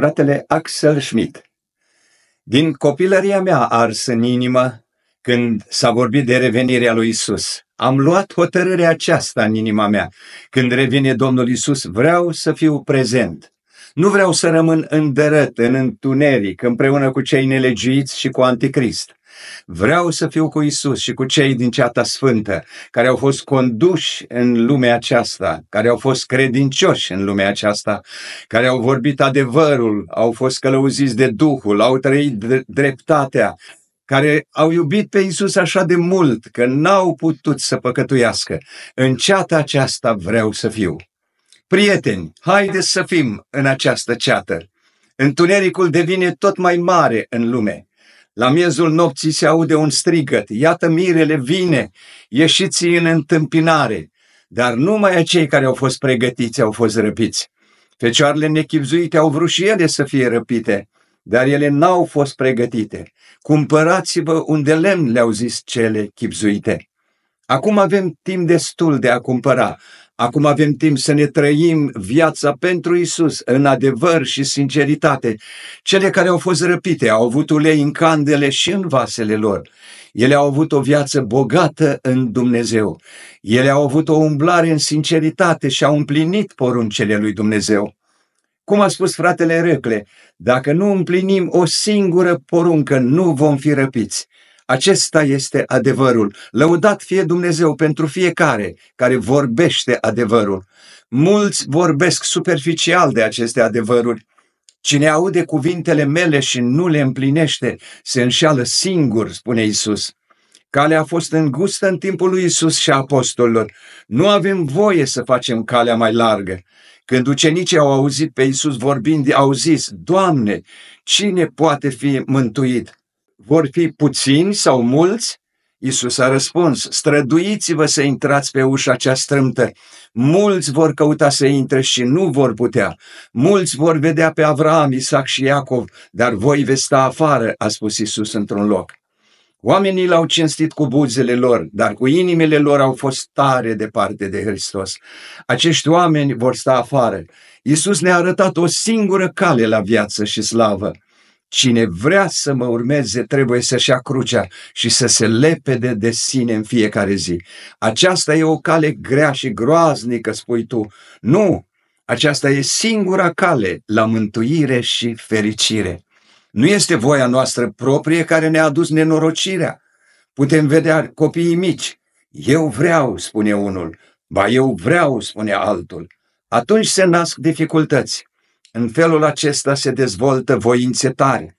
fratele Axel Schmidt. Din copilăria mea ars în inimă când s-a vorbit de revenirea lui Isus. Am luat hotărârea aceasta în inima mea. Când revine Domnul Isus, vreau să fiu prezent. Nu vreau să rămân îndărât, în întuneric, împreună cu cei nelegiuiți și cu anticrist. Vreau să fiu cu Isus și cu cei din ceata sfântă, care au fost conduși în lumea aceasta, care au fost credincioși în lumea aceasta, care au vorbit adevărul, au fost călăuziți de Duhul, au trăit dreptatea, care au iubit pe Isus așa de mult că n-au putut să păcătuiască. În ceata aceasta vreau să fiu. Prieteni, haideți să fim în această ceată. Întunericul devine tot mai mare în lume. La miezul nopții se aude un strigăt, iată mirele vine, ieșiți în întâmpinare. Dar numai acei care au fost pregătiți au fost răpiți. Fecioarele nechipzuite au vrut și ele să fie răpite, dar ele n-au fost pregătite. Cumpărați-vă un de lemn, le-au zis cele chipzuite. Acum avem timp destul de a cumpăra, Acum avem timp să ne trăim viața pentru Isus, în adevăr și sinceritate. Cele care au fost răpite au avut ulei în candele și în vasele lor. Ele au avut o viață bogată în Dumnezeu. Ele au avut o umblare în sinceritate și au împlinit poruncele lui Dumnezeu. Cum a spus fratele Recle, dacă nu împlinim o singură poruncă, nu vom fi răpiți. Acesta este adevărul. Lăudat fie Dumnezeu pentru fiecare care vorbește adevărul. Mulți vorbesc superficial de aceste adevăruri. Cine aude cuvintele mele și nu le împlinește, se înșeală singur, spune Isus. Calea a fost îngustă în timpul lui Isus și a apostolilor. Nu avem voie să facem calea mai largă. Când ucenicii au auzit pe Isus vorbind, au zis, Doamne, cine poate fi mântuit? Vor fi puțini sau mulți? Isus a răspuns, străduiți-vă să intrați pe ușa cea strâmtă. Mulți vor căuta să intre și nu vor putea. Mulți vor vedea pe Avram, Isaac și Iacov, dar voi veți sta afară, a spus Isus într-un loc. Oamenii l-au cinstit cu buzele lor, dar cu inimile lor au fost tare departe de Hristos. Acești oameni vor sta afară. Iisus ne-a arătat o singură cale la viață și slavă. Cine vrea să mă urmeze trebuie să-și ia crucea și să se lepede de sine în fiecare zi. Aceasta e o cale grea și groaznică, spui tu. Nu! Aceasta e singura cale la mântuire și fericire. Nu este voia noastră proprie care ne-a adus nenorocirea. Putem vedea copiii mici. Eu vreau, spune unul. Ba eu vreau, spune altul. Atunci se nasc dificultăți. În felul acesta se dezvoltă voințe tare.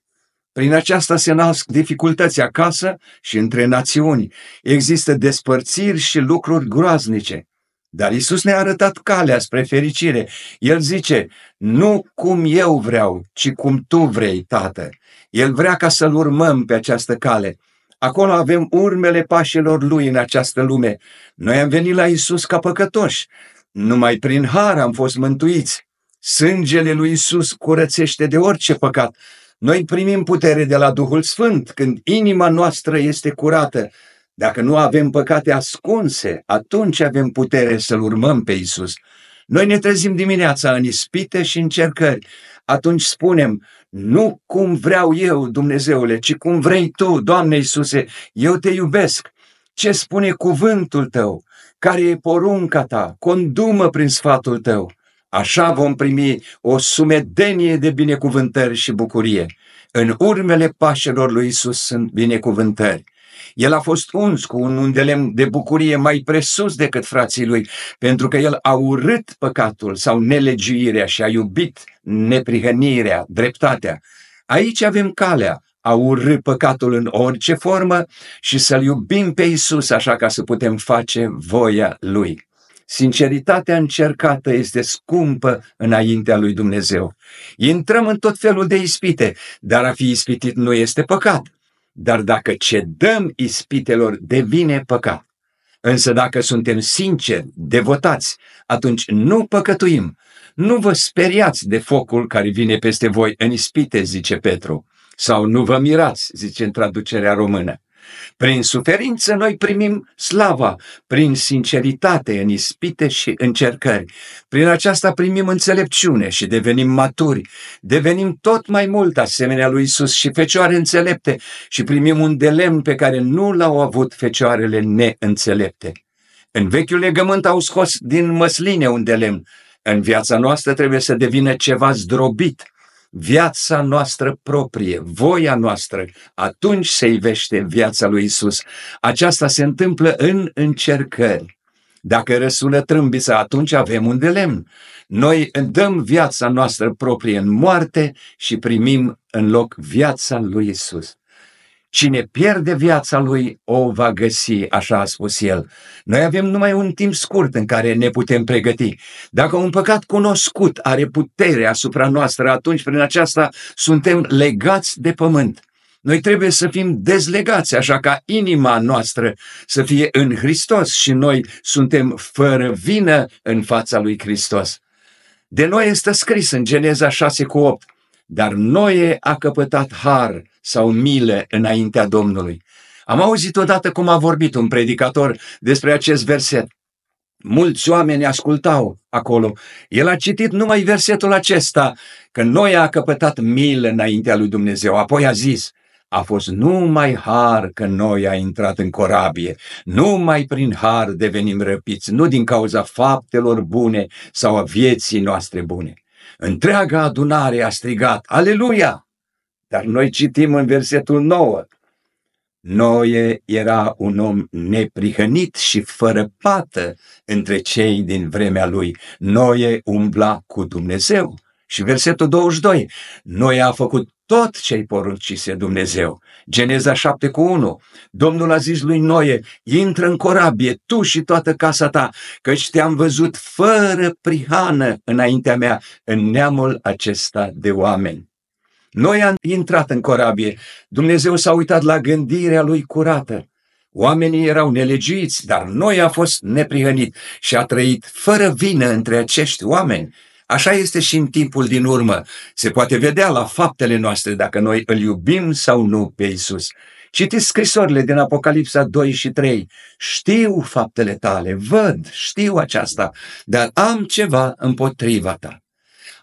Prin aceasta se nasc dificultăți acasă și între națiuni. Există despărțiri și lucruri groaznice. Dar Isus ne-a arătat calea spre fericire. El zice, nu cum eu vreau, ci cum tu vrei, Tată. El vrea ca să-L urmăm pe această cale. Acolo avem urmele pașilor Lui în această lume. Noi am venit la Isus ca păcătoși. Numai prin har am fost mântuiți. Sângele lui Isus curățește de orice păcat. Noi primim putere de la Duhul Sfânt când inima noastră este curată. Dacă nu avem păcate ascunse, atunci avem putere să-L urmăm pe Isus. Noi ne trezim dimineața în ispite și încercări. Atunci spunem, nu cum vreau eu, Dumnezeule, ci cum vrei Tu, Doamne Iisuse, eu te iubesc. Ce spune cuvântul Tău? Care e porunca Ta? Condumă prin sfatul Tău. Așa vom primi o sumedenie de binecuvântări și bucurie. În urmele pașelor lui Isus sunt binecuvântări. El a fost uns cu un undelem de bucurie mai presus decât frații lui, pentru că el a urât păcatul sau nelegiuirea și a iubit neprihănirea, dreptatea. Aici avem calea, a urâ păcatul în orice formă și să-L iubim pe Isus așa ca să putem face voia Lui. Sinceritatea încercată este scumpă înaintea lui Dumnezeu. Intrăm în tot felul de ispite, dar a fi ispitit nu este păcat. Dar dacă cedăm ispitelor, devine păcat. Însă dacă suntem sinceri, devotați, atunci nu păcătuim. Nu vă speriați de focul care vine peste voi în ispite, zice Petru. Sau nu vă mirați, zice în traducerea română. Prin suferință noi primim slava, prin sinceritate în ispite și încercări. Prin aceasta primim înțelepciune și devenim maturi, devenim tot mai mult asemenea lui Isus și fecioare înțelepte și primim un delemn pe care nu l-au avut fecioarele neînțelepte. În vechiul legământ au scos din măsline un delemn. În viața noastră trebuie să devină ceva zdrobit, viața noastră proprie, voia noastră, atunci se ivește viața lui Isus. Aceasta se întâmplă în încercări. Dacă răsună trâmbița, atunci avem un delemn. Noi dăm viața noastră proprie în moarte și primim în loc viața lui Isus. Cine pierde viața lui, o va găsi, așa a spus el. Noi avem numai un timp scurt în care ne putem pregăti. Dacă un păcat cunoscut are putere asupra noastră, atunci prin aceasta suntem legați de pământ. Noi trebuie să fim dezlegați, așa ca inima noastră să fie în Hristos și noi suntem fără vină în fața lui Hristos. De noi este scris în Geneza 6 cu 8, dar Noe a căpătat har sau mile înaintea Domnului. Am auzit odată cum a vorbit un predicator despre acest verset. Mulți oameni ascultau acolo. El a citit numai versetul acesta, că noi a căpătat mile înaintea lui Dumnezeu. Apoi a zis, a fost numai har că noi a intrat în corabie, numai prin har devenim răpiți, nu din cauza faptelor bune sau a vieții noastre bune. Întreaga adunare a strigat, Aleluia! Dar noi citim în versetul 9. Noe era un om neprihănit și fără pată între cei din vremea lui. Noe umbla cu Dumnezeu. Și versetul 22. Noe a făcut tot ce-i poruncise Dumnezeu. Geneza 7 cu 1. Domnul a zis lui Noe, intră în corabie, tu și toată casa ta, căci te-am văzut fără prihană înaintea mea în neamul acesta de oameni. Noi am intrat în corabie. Dumnezeu s-a uitat la gândirea lui curată. Oamenii erau nelegiți, dar noi a fost neprihănit și a trăit fără vină între acești oameni. Așa este și în timpul din urmă. Se poate vedea la faptele noastre dacă noi îl iubim sau nu pe Isus. Citiți scrisorile din Apocalipsa 2 și 3. Știu faptele tale, văd, știu aceasta, dar am ceva împotriva ta.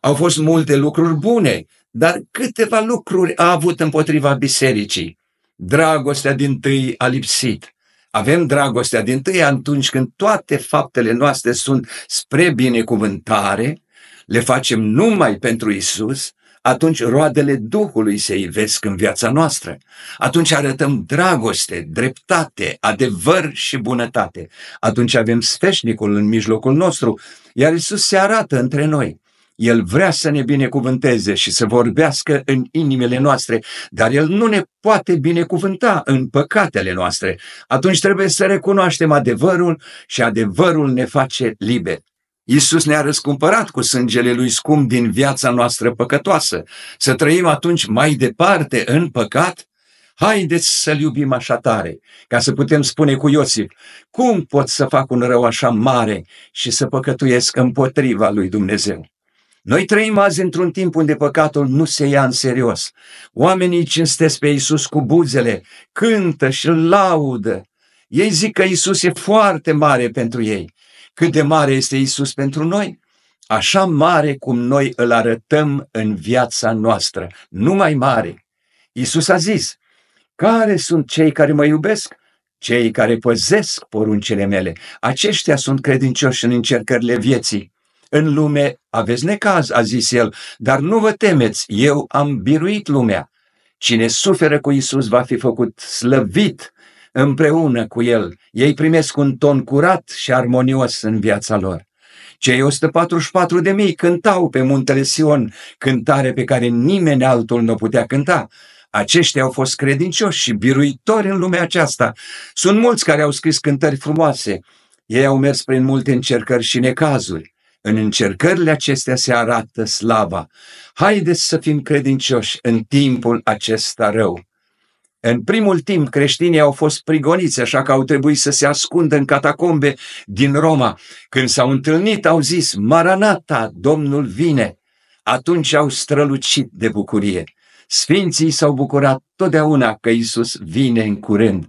Au fost multe lucruri bune, dar câteva lucruri a avut împotriva bisericii. Dragostea din tâi a lipsit. Avem dragostea din tâi atunci când toate faptele noastre sunt spre binecuvântare, le facem numai pentru Isus, atunci roadele Duhului se ivesc în viața noastră. Atunci arătăm dragoste, dreptate, adevăr și bunătate. Atunci avem sfeșnicul în mijlocul nostru, iar Isus se arată între noi. El vrea să ne binecuvânteze și să vorbească în inimile noastre, dar El nu ne poate binecuvânta în păcatele noastre. Atunci trebuie să recunoaștem adevărul și adevărul ne face liberi. Iisus ne-a răscumpărat cu sângele Lui scump din viața noastră păcătoasă. Să trăim atunci mai departe în păcat? Haideți să-L iubim așa tare, ca să putem spune cu Iosif, cum pot să fac un rău așa mare și să păcătuiesc împotriva lui Dumnezeu? Noi trăim azi într-un timp unde păcatul nu se ia în serios. Oamenii cinstesc pe Iisus cu buzele, cântă și laudă. Ei zic că Iisus e foarte mare pentru ei. Cât de mare este Iisus pentru noi? Așa mare cum noi îl arătăm în viața noastră, nu mai mare. Iisus a zis, care sunt cei care mă iubesc? Cei care păzesc poruncele mele. Aceștia sunt credincioși în încercările vieții. În lume aveți necaz, a zis el, dar nu vă temeți, eu am biruit lumea. Cine suferă cu Isus va fi făcut slăvit împreună cu el. Ei primesc un ton curat și armonios în viața lor. Cei 144 de mii cântau pe muntele Sion cântare pe care nimeni altul nu putea cânta. Aceștia au fost credincioși și biruitori în lumea aceasta. Sunt mulți care au scris cântări frumoase. Ei au mers prin multe încercări și necazuri. În încercările acestea se arată slava. Haideți să fim credincioși în timpul acesta rău. În primul timp, creștinii au fost prigoniți, așa că au trebuit să se ascundă în catacombe din Roma. Când s-au întâlnit, au zis, Maranata, Domnul vine. Atunci au strălucit de bucurie. Sfinții s-au bucurat totdeauna că Isus vine în curând.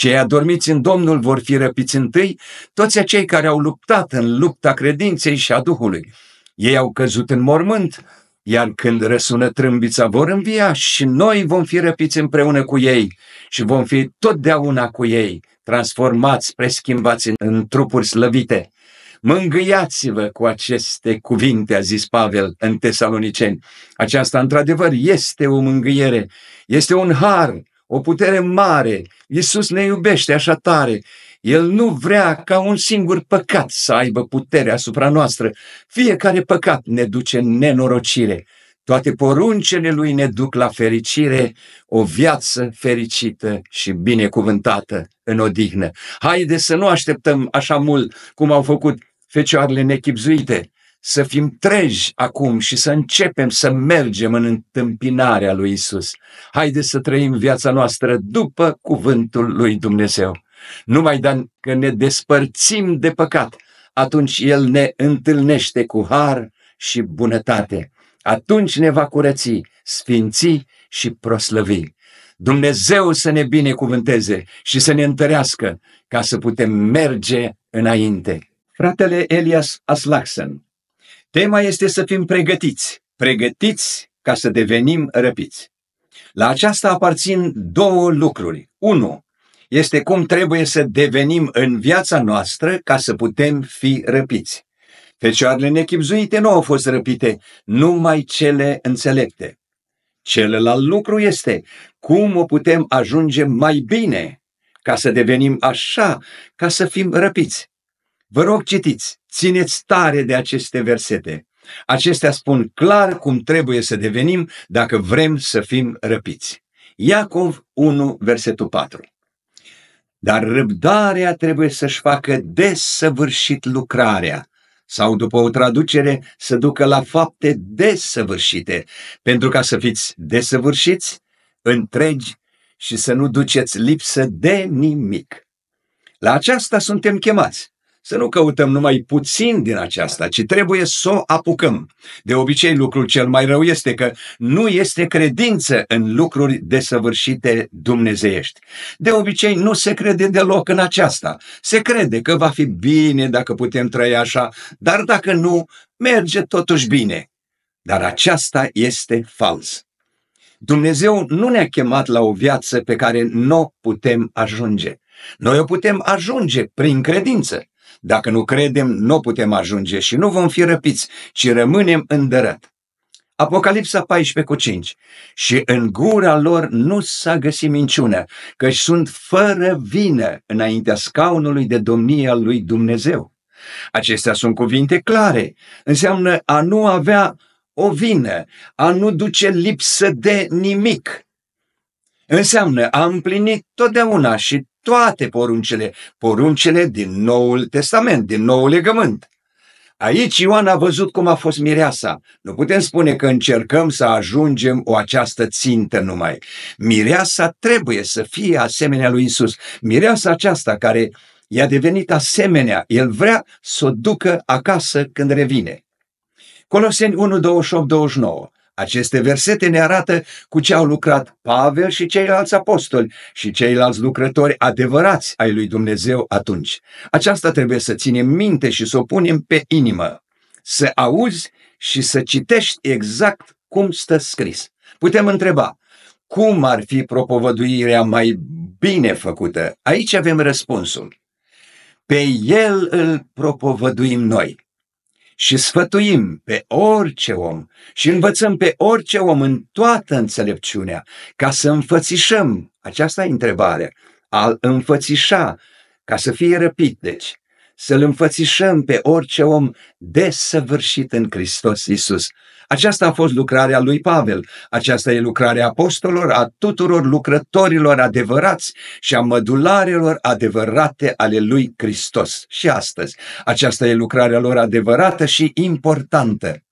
Cei adormiți în Domnul vor fi răpiți întâi, toți acei care au luptat în lupta credinței și a Duhului. Ei au căzut în mormânt, iar când răsună trâmbița vor învia și noi vom fi răpiți împreună cu ei și vom fi totdeauna cu ei, transformați, preschimbați în trupuri slăvite. Mângâiați-vă cu aceste cuvinte, a zis Pavel în Tesaloniceni. Aceasta, într-adevăr, este o mângâiere, este un har, o putere mare. Iisus ne iubește așa tare. El nu vrea ca un singur păcat să aibă putere asupra noastră. Fiecare păcat ne duce în nenorocire. Toate poruncele lui ne duc la fericire, o viață fericită și binecuvântată în odihnă. Haide să nu așteptăm așa mult cum au făcut fecioarele nechipzuite să fim treji acum și să începem să mergem în întâmpinarea lui Isus. Haideți să trăim viața noastră după cuvântul lui Dumnezeu. Numai dacă ne despărțim de păcat, atunci El ne întâlnește cu har și bunătate. Atunci ne va curăți, sfinți și proslăvi. Dumnezeu să ne binecuvânteze și să ne întărească ca să putem merge înainte. Fratele Elias Aslaxen Tema este să fim pregătiți, pregătiți ca să devenim răpiți. La aceasta aparțin două lucruri. Unu, este cum trebuie să devenim în viața noastră ca să putem fi răpiți. Fecioarele nechipzuite nu au fost răpite, numai cele înțelepte. Celălalt lucru este cum o putem ajunge mai bine ca să devenim așa, ca să fim răpiți. Vă rog, citiți, țineți tare de aceste versete. Acestea spun clar cum trebuie să devenim dacă vrem să fim răpiți. Iacov 1, versetul 4. Dar răbdarea trebuie să-și facă desăvârșit lucrarea, sau după o traducere să ducă la fapte desăvârșite, pentru ca să fiți desăvârșiți, întregi și să nu duceți lipsă de nimic. La aceasta suntem chemați. Să nu căutăm numai puțin din aceasta, ci trebuie să o apucăm. De obicei, lucrul cel mai rău este că nu este credință în lucruri desăvârșite dumnezeiești. De obicei, nu se crede deloc în aceasta. Se crede că va fi bine dacă putem trăi așa, dar dacă nu, merge totuși bine. Dar aceasta este fals. Dumnezeu nu ne-a chemat la o viață pe care nu putem ajunge. Noi o putem ajunge prin credință. Dacă nu credem, nu putem ajunge și nu vom fi răpiți, ci rămânem îndărat. Apocalipsa 14 cu 5 Și în gura lor nu s-a găsit minciună, căci sunt fără vină înaintea scaunului de domnie al lui Dumnezeu. Acestea sunt cuvinte clare. Înseamnă a nu avea o vină, a nu duce lipsă de nimic. Înseamnă a împlini totdeauna și toate poruncele, poruncele din Noul Testament, din Noul Legământ. Aici Ioan a văzut cum a fost mireasa. Nu putem spune că încercăm să ajungem o această țintă numai. Mireasa trebuie să fie asemenea lui Isus. Mireasa aceasta care i-a devenit asemenea, el vrea să o ducă acasă când revine. Coloseni 1, 28, 29 aceste versete ne arată cu ce au lucrat Pavel și ceilalți apostoli și ceilalți lucrători adevărați ai lui Dumnezeu atunci. Aceasta trebuie să ținem minte și să o punem pe inimă. Să auzi și să citești exact cum stă scris. Putem întreba, cum ar fi propovăduirea mai bine făcută? Aici avem răspunsul. Pe el îl propovăduim noi și sfătuim pe orice om și învățăm pe orice om în toată înțelepciunea ca să înfățișăm, aceasta e întrebarea, al înfățișa, ca să fie răpit, deci, să-L înfățișăm pe orice om desăvârșit în Hristos Isus. Aceasta a fost lucrarea lui Pavel, aceasta e lucrarea apostolilor, a tuturor lucrătorilor adevărați și a mădularelor adevărate ale lui Hristos și astăzi. Aceasta e lucrarea lor adevărată și importantă.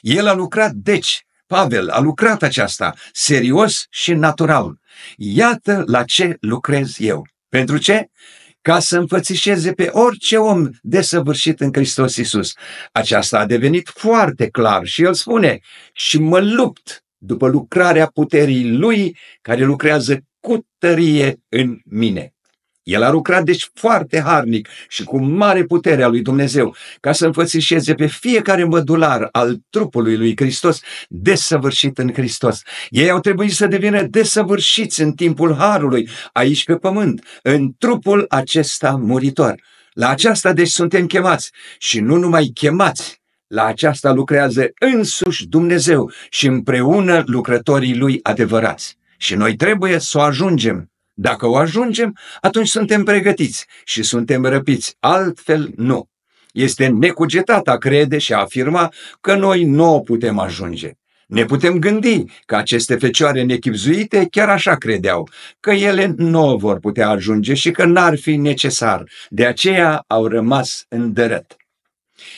El a lucrat, deci, Pavel a lucrat aceasta, serios și natural. Iată la ce lucrez eu. Pentru ce? ca să înfățișeze pe orice om desăvârșit în Hristos Isus. Aceasta a devenit foarte clar și el spune, și mă lupt după lucrarea puterii lui care lucrează cu tărie în mine. El a lucrat deci foarte harnic și cu mare putere a lui Dumnezeu ca să înfățișeze pe fiecare mădular al trupului lui Hristos desăvârșit în Hristos. Ei au trebuit să devină desăvârșiți în timpul harului, aici pe pământ, în trupul acesta muritor. La aceasta deci suntem chemați și nu numai chemați, la aceasta lucrează însuși Dumnezeu și împreună lucrătorii lui adevărați. Și noi trebuie să o ajungem dacă o ajungem, atunci suntem pregătiți și suntem răpiți, altfel nu. Este necugetat a crede și a afirma că noi nu o putem ajunge. Ne putem gândi că aceste fecioare nechipzuite chiar așa credeau, că ele nu vor putea ajunge și că n-ar fi necesar. De aceea au rămas în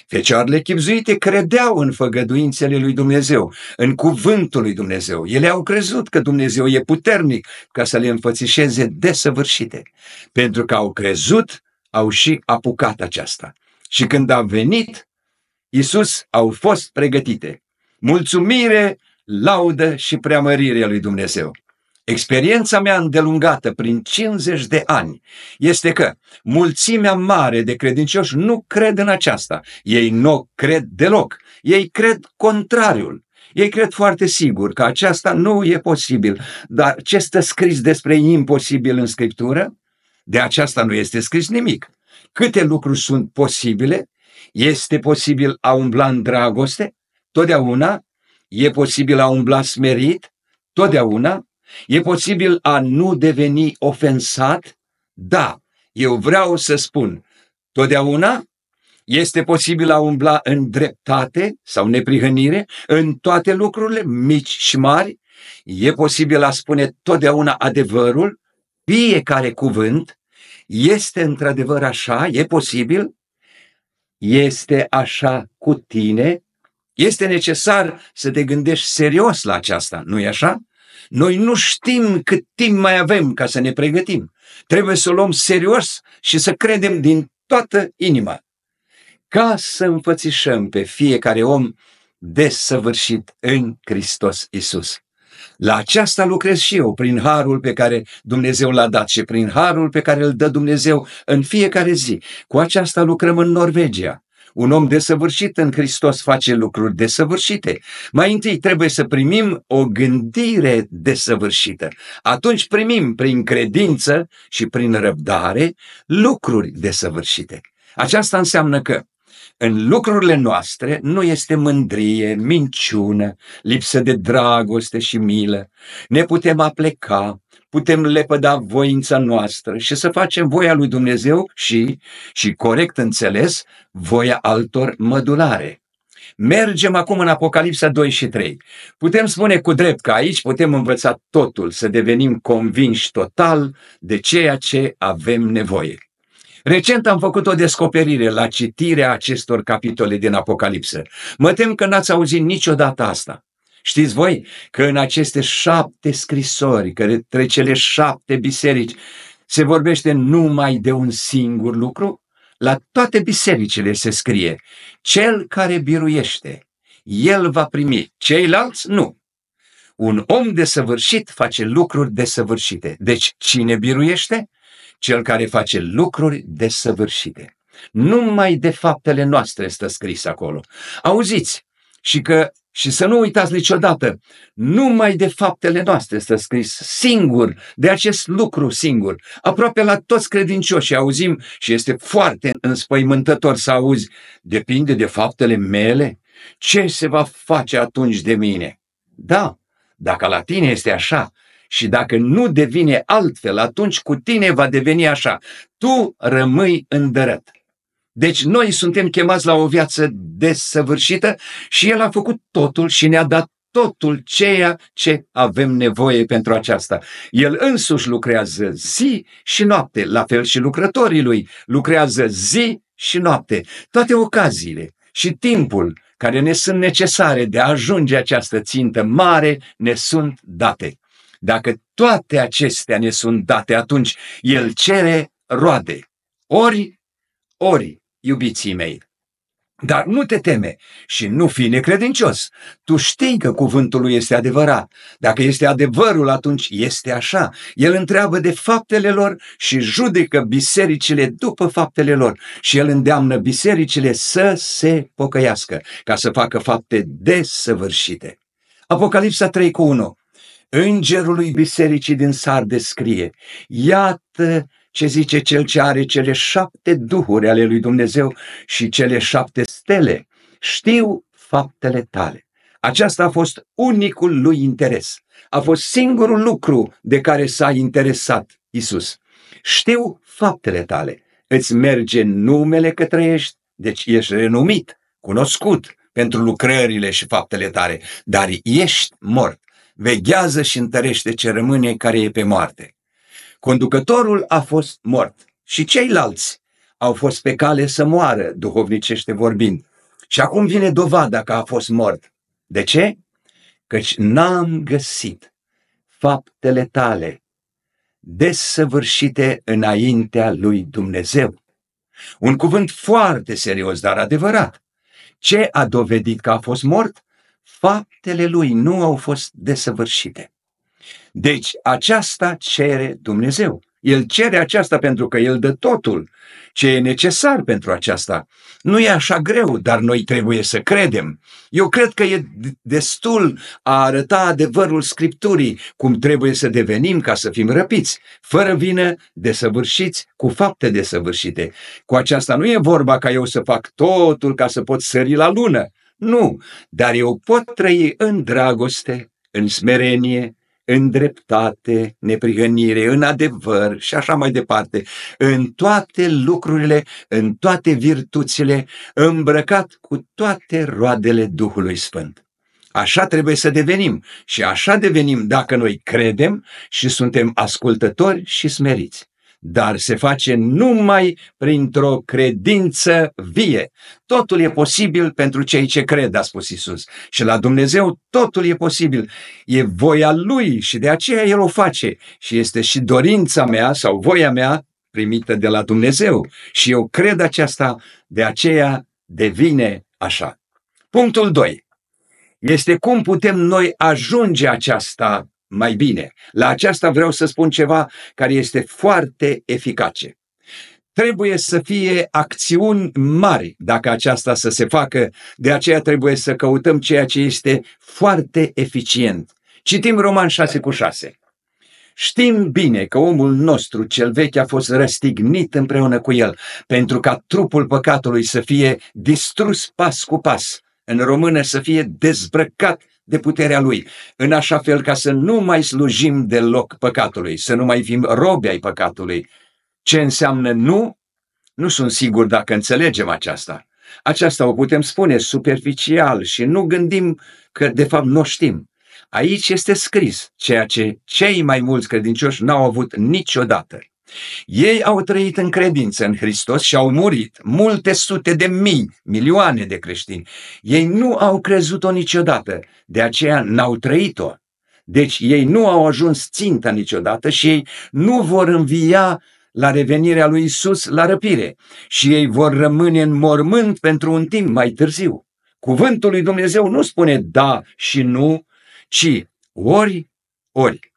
Fecioarele chipzuite credeau în făgăduințele lui Dumnezeu, în cuvântul lui Dumnezeu. Ele au crezut că Dumnezeu e puternic ca să le înfățișeze desăvârșite. Pentru că au crezut, au și apucat aceasta. Și când a venit, Iisus au fost pregătite. Mulțumire, laudă și preamărire lui Dumnezeu. Experiența mea îndelungată prin 50 de ani este că mulțimea mare de credincioși nu cred în aceasta. Ei nu cred deloc. Ei cred contrariul. Ei cred foarte sigur că aceasta nu e posibil. Dar ce stă scris despre imposibil în Scriptură? De aceasta nu este scris nimic. Câte lucruri sunt posibile? Este posibil a umbla în dragoste? Totdeauna? E posibil a umbla smerit? Totdeauna? E posibil a nu deveni ofensat? Da, eu vreau să spun, totdeauna este posibil a umbla în dreptate sau neprihănire, în toate lucrurile, mici și mari. E posibil a spune totdeauna adevărul, fiecare cuvânt. Este într-adevăr așa, e posibil. Este așa cu tine. Este necesar să te gândești serios la aceasta, nu-i așa? Noi nu știm cât timp mai avem ca să ne pregătim. Trebuie să o luăm serios și să credem din toată inima. Ca să înfățișăm pe fiecare om desăvârșit în Hristos Isus. La aceasta lucrez și eu, prin harul pe care Dumnezeu l-a dat și prin harul pe care îl dă Dumnezeu în fiecare zi. Cu aceasta lucrăm în Norvegia, un om desăvârșit în Hristos face lucruri desăvârșite. Mai întâi trebuie să primim o gândire desăvârșită. Atunci primim prin credință și prin răbdare lucruri desăvârșite. Aceasta înseamnă că în lucrurile noastre nu este mândrie, minciună, lipsă de dragoste și milă. Ne putem apleca, putem lepăda voința noastră și să facem voia lui Dumnezeu și, și corect înțeles, voia altor mădulare. Mergem acum în Apocalipsa 2 și 3. Putem spune cu drept că aici putem învăța totul, să devenim convinși total de ceea ce avem nevoie. Recent am făcut o descoperire la citirea acestor capitole din Apocalipsă. Mă tem că n-ați auzit niciodată asta. Știți voi că în aceste șapte scrisori, către cele șapte biserici, se vorbește numai de un singur lucru? La toate bisericile se scrie, cel care biruiește, el va primi, ceilalți nu. Un om desăvârșit face lucruri desăvârșite. Deci cine biruiește? Cel care face lucruri desăvârșite. Numai de faptele noastre stă scris acolo. Auziți și că și să nu uitați niciodată, numai de faptele noastre stă scris singur, de acest lucru singur. Aproape la toți credincioșii auzim și este foarte înspăimântător să auzi, depinde de faptele mele, ce se va face atunci de mine? Da, dacă la tine este așa și dacă nu devine altfel, atunci cu tine va deveni așa. Tu rămâi îndărăt. Deci noi suntem chemați la o viață desăvârșită și El a făcut totul și ne-a dat totul ceea ce avem nevoie pentru aceasta. El însuși lucrează zi și noapte, la fel și lucrătorii lui lucrează zi și noapte. Toate ocaziile și timpul care ne sunt necesare de a ajunge această țintă mare ne sunt date. Dacă toate acestea ne sunt date, atunci El cere roade. Ori ori, iubiții mei, dar nu te teme și nu fi necredincios. Tu știi că cuvântul lui este adevărat. Dacă este adevărul, atunci este așa. El întreabă de faptele lor și judecă bisericile după faptele lor. Și el îndeamnă bisericile să se pocăiască, ca să facă fapte desăvârșite. Apocalipsa 3 cu 1. Îngerului bisericii din Sarde scrie, iată ce zice cel ce are cele șapte duhuri ale lui Dumnezeu și cele șapte stele. Știu faptele tale. Aceasta a fost unicul lui interes. A fost singurul lucru de care s-a interesat Isus. Știu faptele tale. Îți merge numele că trăiești, deci ești renumit, cunoscut pentru lucrările și faptele tale, dar ești mort. Veghează și întărește ce rămâne care e pe moarte. Conducătorul a fost mort și ceilalți au fost pe cale să moară, duhovnicește vorbind. Și acum vine dovada că a fost mort. De ce? Căci n-am găsit faptele tale desăvârșite înaintea lui Dumnezeu. Un cuvânt foarte serios, dar adevărat. Ce a dovedit că a fost mort? Faptele lui nu au fost desăvârșite. Deci aceasta cere Dumnezeu. El cere aceasta pentru că El dă totul ce e necesar pentru aceasta. Nu e așa greu, dar noi trebuie să credem. Eu cred că e destul a arăta adevărul Scripturii, cum trebuie să devenim ca să fim răpiți, fără vină, desăvârșiți, cu fapte desăvârșite. Cu aceasta nu e vorba ca eu să fac totul ca să pot sări la lună. Nu, dar eu pot trăi în dragoste, în smerenie, în dreptate, neprihănire, în adevăr și așa mai departe, în toate lucrurile, în toate virtuțile, îmbrăcat cu toate roadele Duhului Sfânt. Așa trebuie să devenim și așa devenim dacă noi credem și suntem ascultători și smeriți dar se face numai printr-o credință vie. Totul e posibil pentru cei ce cred, a spus Isus. Și la Dumnezeu totul e posibil. E voia Lui și de aceea El o face. Și este și dorința mea sau voia mea primită de la Dumnezeu. Și eu cred aceasta, de aceea devine așa. Punctul 2 este cum putem noi ajunge aceasta mai bine. La aceasta vreau să spun ceva care este foarte eficace. Trebuie să fie acțiuni mari dacă aceasta să se facă, de aceea trebuie să căutăm ceea ce este foarte eficient. Citim Roman 6 cu 6. Știm bine că omul nostru cel vechi a fost răstignit împreună cu el, pentru ca trupul păcatului să fie distrus pas cu pas, în română să fie dezbrăcat de puterea Lui, în așa fel ca să nu mai slujim deloc păcatului, să nu mai fim robi ai păcatului. Ce înseamnă nu? Nu sunt sigur dacă înțelegem aceasta. Aceasta o putem spune superficial și nu gândim că de fapt nu știm. Aici este scris ceea ce cei mai mulți credincioși n-au avut niciodată. Ei au trăit în credință în Hristos și au murit multe sute de mii, milioane de creștini. Ei nu au crezut-o niciodată, de aceea n-au trăit-o. Deci ei nu au ajuns ținta niciodată și ei nu vor învia la revenirea lui Isus la răpire și ei vor rămâne în mormânt pentru un timp mai târziu. Cuvântul lui Dumnezeu nu spune da și nu, ci ori, ori.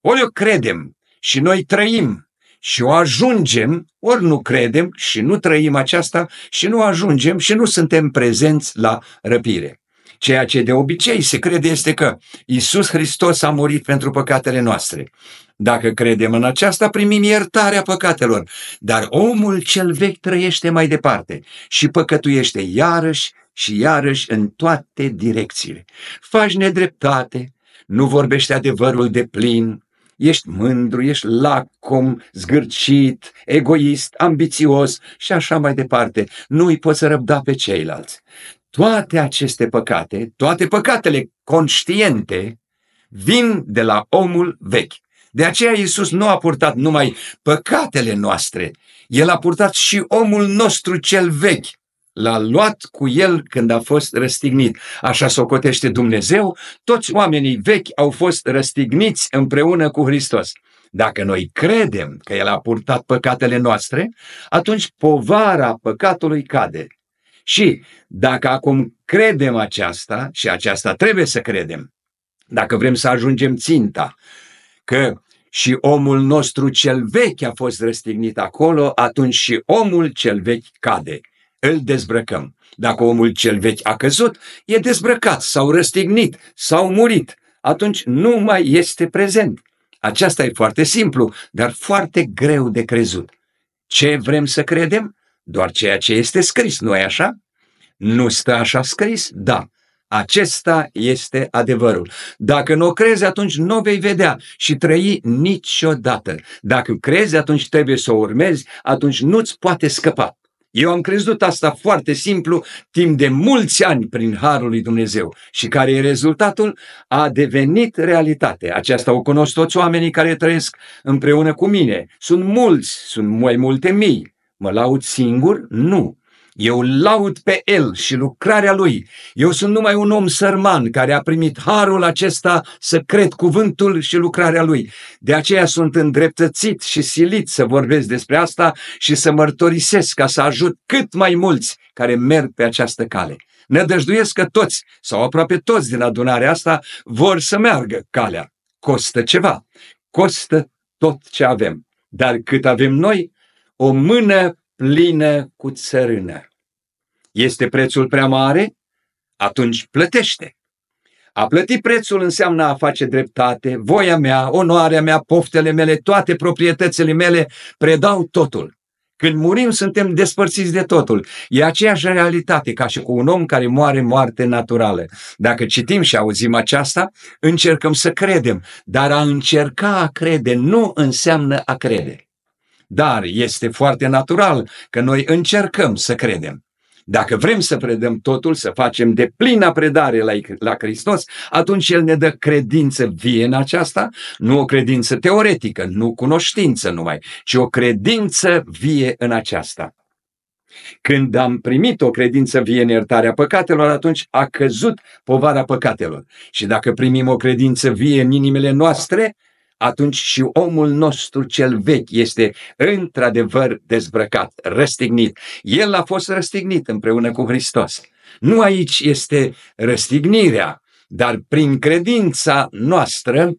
Ori o credem și noi trăim și o ajungem, ori nu credem și nu trăim aceasta și nu ajungem și nu suntem prezenți la răpire. Ceea ce de obicei se crede este că Isus Hristos a murit pentru păcatele noastre. Dacă credem în aceasta, primim iertarea păcatelor. Dar omul cel vechi trăiește mai departe și păcătuiește iarăși și iarăși în toate direcțiile. Faci nedreptate, nu vorbește adevărul de plin, ești mândru, ești lacom, zgârcit, egoist, ambițios și așa mai departe. Nu îi poți răbda pe ceilalți. Toate aceste păcate, toate păcatele conștiente, vin de la omul vechi. De aceea Iisus nu a purtat numai păcatele noastre, El a purtat și omul nostru cel vechi, l-a luat cu el când a fost răstignit. Așa s-o cotește Dumnezeu, toți oamenii vechi au fost răstigniți împreună cu Hristos. Dacă noi credem că El a purtat păcatele noastre, atunci povara păcatului cade. Și dacă acum credem aceasta, și aceasta trebuie să credem, dacă vrem să ajungem ținta, că și omul nostru cel vechi a fost răstignit acolo, atunci și omul cel vechi cade îl dezbrăcăm. Dacă omul cel vechi a căzut, e dezbrăcat sau răstignit sau murit, atunci nu mai este prezent. Aceasta e foarte simplu, dar foarte greu de crezut. Ce vrem să credem? Doar ceea ce este scris, nu e așa? Nu stă așa scris? Da. Acesta este adevărul. Dacă nu o crezi, atunci nu vei vedea și trăi niciodată. Dacă crezi, atunci trebuie să o urmezi, atunci nu-ți poate scăpa. Eu am crezut asta foarte simplu timp de mulți ani prin Harul lui Dumnezeu și care e rezultatul? A devenit realitate. Aceasta o cunosc toți oamenii care trăiesc împreună cu mine. Sunt mulți, sunt mai multe mii. Mă laud singur? Nu. Eu laud pe El și lucrarea Lui. Eu sunt numai un om sărman care a primit harul acesta să cred cuvântul și lucrarea Lui. De aceea sunt îndreptățit și silit să vorbesc despre asta și să mărturisesc ca să ajut cât mai mulți care merg pe această cale. Nădăjduiesc că toți sau aproape toți din adunarea asta vor să meargă calea. Costă ceva. Costă tot ce avem. Dar cât avem noi, o mână plină cu țărână. Este prețul prea mare? Atunci plătește. A plăti prețul înseamnă a face dreptate, voia mea, onoarea mea, poftele mele, toate proprietățile mele, predau totul. Când murim, suntem despărțiți de totul. E aceeași realitate ca și cu un om care moare moarte naturală. Dacă citim și auzim aceasta, încercăm să credem, dar a încerca a crede nu înseamnă a crede. Dar este foarte natural că noi încercăm să credem. Dacă vrem să predăm totul, să facem de plină predare la, la Hristos, atunci El ne dă credință vie în aceasta, nu o credință teoretică, nu cunoștință numai, ci o credință vie în aceasta. Când am primit o credință vie în iertarea păcatelor, atunci a căzut povara păcatelor. Și dacă primim o credință vie în inimile noastre, atunci și omul nostru cel vechi este într-adevăr dezbrăcat, răstignit. El a fost răstignit împreună cu Hristos. Nu aici este răstignirea, dar prin credința noastră